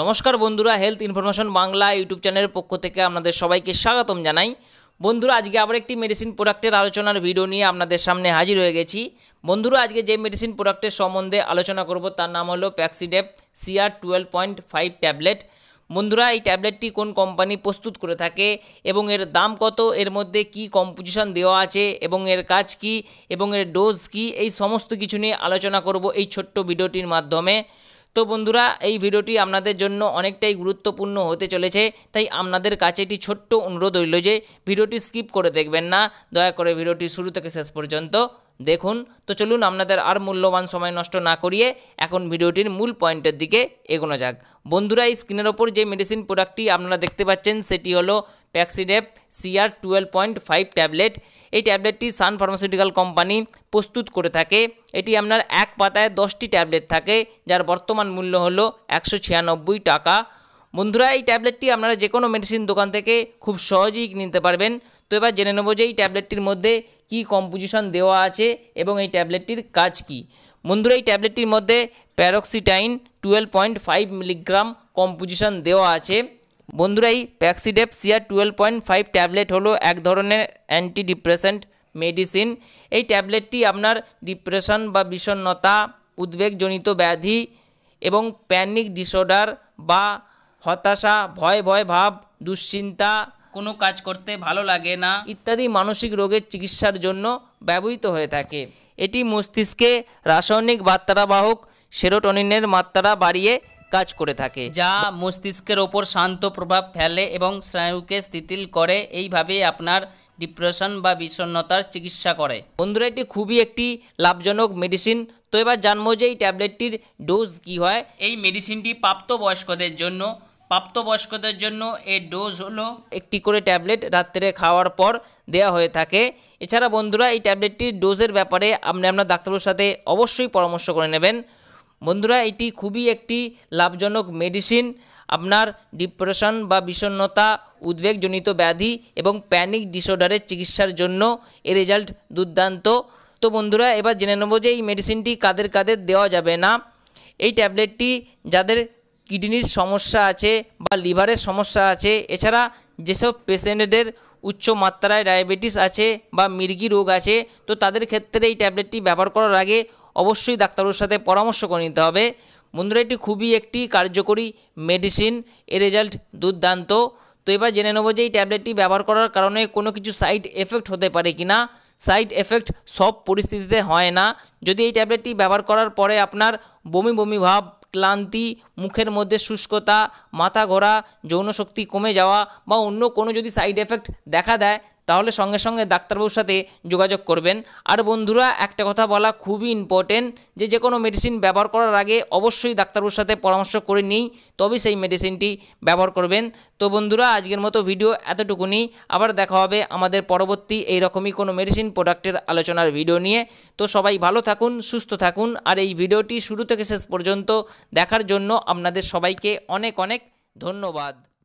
নমস্কার বন্ধুরা health information Bangla YouTube চ্যানেলের পক্ষ থেকে আপনাদের সবাইকে স্বাগতম জানাই বন্ধুরা আজকে আবার একটি মেডিসিন প্রোডাক্টের আলোচনার ভিডিও নিয়ে আপনাদের সামনে হাজির হয়ে গেছি বন্ধুরা আজকে যে মেডিসিন প্রোডাক্টের সম্বন্ধে আলোচনা করব তার নাম হলো Paxidep CR twelve point five tablet বন্ধুরা এই ট্যাবলেটটি কোন কোম্পানি প্রস্তুত করে থাকে এবং এর দাম কত এর মধ্যে কি কম্পোজিশন দেওয়া আছে এবং এর কাজ কি এবং এর ডোজ কি এই সমস্ত কিছু নিয়ে আলোচনা করব এই ছোট্ট ভিডিওটির মাধ্যমে তো বন্ধুরা এই ভিডিওটি আপনাদের জন্য অনেকটাই গুরুত্বপূর্ণ হতে চলেছে তাই আপনাদের কাছে এটি ছোট্ট অনুরোধ হইল যে ভিডিওটি স্কিপ করে দেখবেন না দয়া করে ভিডিওটি শুরু থেকে শেষ পর্যন্ত দেখুন তো চলুন আপনাদের আর মূল্যবান সময় নষ্ট না করিয়ে এখন ভিডিওটির মূল পয়েন্টের দিকে এগোনো যাক বন্ধুরা এই স্ক্রিনের ওপর যে মেডিসিন প্রোডাক্টটি আপনারা দেখতে পাচ্ছেন সেটি হলো Paxidep CR twelve point five tablet এই ট্যাবলেটটি সান ফার্মাসিউটিক্যাল কোম্পানি প্রস্তুত করে থাকে এটি আপনার এক পাতায় দশটি ট্যাবলেট থাকে যার বর্তমান মূল্য হলো একশো টাকা বন্ধুরা এই ট্যাবলেটটি আপনারা যে কোনো মেডিসিন দোকান থেকে খুব সহজেই নিতে পারবেন তো এবার জেনে নেবো যে এই ট্যাবলেটটির মধ্যে কি কম্পোজিশন দেওয়া আছে এবং এই ট্যাবলেটটির কাজ কি বন্ধুরা এই ট্যাবলেটটির মধ্যে paroxetine twelve point five milligram composition দেওয়া আছে বন্ধুরা এই Paxidep CR twelve point five tablet হলো এক ধরনের অ্যান্টি ডিপ্রেসেন্ট মেডিসিন এই ট্যাবলেটটি আপনার ডিপ্রেশন বা বিষণ্নতা উদ্বেগজনিত ব্যাধি এবং প্যানিক ডিসঅর্ডার বা হতাশা ভয় ভয় ভাব দুশ্চিন্তা কোনো কাজ করতে ভালো লাগে না ইত্যাদি মানসিক রোগের চিকিৎসার জন্য ব্যবহৃত হয়ে থাকে এটি মস্তিষ্কে রাসায়নিক বার্তাবাহক সেরোটনিনের মাত্রা বাড়িয়ে কাজ করে থাকে যা মস্তিষ্কের ওপর শান্ত প্রভাব ফেলে এবং স্নায়ুকে স্থিতিল করে এইভাবে আপনার ডিপ্রেশন বা বিষণ্নতার চিকিৎসা করে বন্ধুরা এটি খুবই একটি লাভজনক মেডিসিন তো এবার জানবো যে এই ট্যাবলেটটির ডোজ কি হয় এই মেডিসিনটি প্রাপ্তবয়স্কদের জন্য প্রাপ্তবয়স্কদের জন্য এই ডোজ হলো একটি করে ট্যাবলেট রাত্রে খাওয়ার পর দেয়া হয়ে থাকে এছাড়া বন্ধুরা এই ট্যাবলেটটির ডোজের ব্যাপারে আপনি আপনার ডাক্তারবাবুর সাথে অবশ্যই পরামর্শ করে নেবেন বন্ধুরা এটি খুবই একটি লাভজনক মেডিসিন আপনার ডিপ্রেশন বা বিষণ্নতা উদ্বেগজনিত ব্যাধি এবং প্যানিক ডিসঅর্ডারের চিকিৎসার জন্য এ রেজাল্ট দুর্দান্ত তো বন্ধুরা এবার জেনে নেব যে এই মেডিসিনটি কাদের কাদের দেওয়া যাবে না এই ট্যাবলেটটি যাদের কিডনির সমস্যা আছে বা লিভারের সমস্যা আছে এছাড়া যেসব পেশেন্টদের উচ্চ মাত্রায় ডায়াবেটিস আছে বা মির্গি রোগ আছে তো তাদের ক্ষেত্রে এই ট্যাবলেটটি ব্যবহার করার আগে অবশ্যই ডাক্তারের সাথে পরামর্শ করে নিতে হবে বন্ধুরা এটি খুবই একটি কার্যকরী মেডিসিন এর রেজাল্ট দুর্দান্ত তো এবার জেনে নেবো যে এই ট্যাবলেটটি ব্যবহার করার কারণে কোনো কিছু সাইড এফেক্ট হতে পারে কি না সাইড এফেক্ট সব পরিস্থিতিতে হয় না যদি এই ট্যাবলেটটি ব্যবহার করার পরে আপনার বমি বমি ভাব ক্লান্তি মুখের মধ্যে শুষ্কতা মাথা ঘোরা যৌনশক্তি কমে যাওয়া বা অন্য কোনো যদি সাইড এফেক্ট দেখা দেয় তাহলে সঙ্গে সঙ্গে ডাক্তারবাবুর সাথে যোগাযোগ করবেন আর বন্ধুরা একটা কথা বলা খুবই ইম্পর্টেন্ট যে যে কোনো মেডিসিন ব্যবহার করার আগে অবশ্যই ডাক্তারবাবুর সাথে পরামর্শ করে নিই তবেই সেই মেডিসিনটি ব্যবহার করবেন তো বন্ধুরা আজকের মতো ভিডিও এতটুকুনি আবার দেখা হবে আমাদের পরবর্তী এই রকমই কোনো মেডিসিন প্রোডাক্টের আলোচনার ভিডিও নিয়ে তো সবাই ভালো থাকুন সুস্থ থাকুন আর এই ভিডিওটি শুরু থেকে শেষ পর্যন্ত দেখার জন্য আপনাদের সবাইকে অনেক অনেক ধন্যবাদ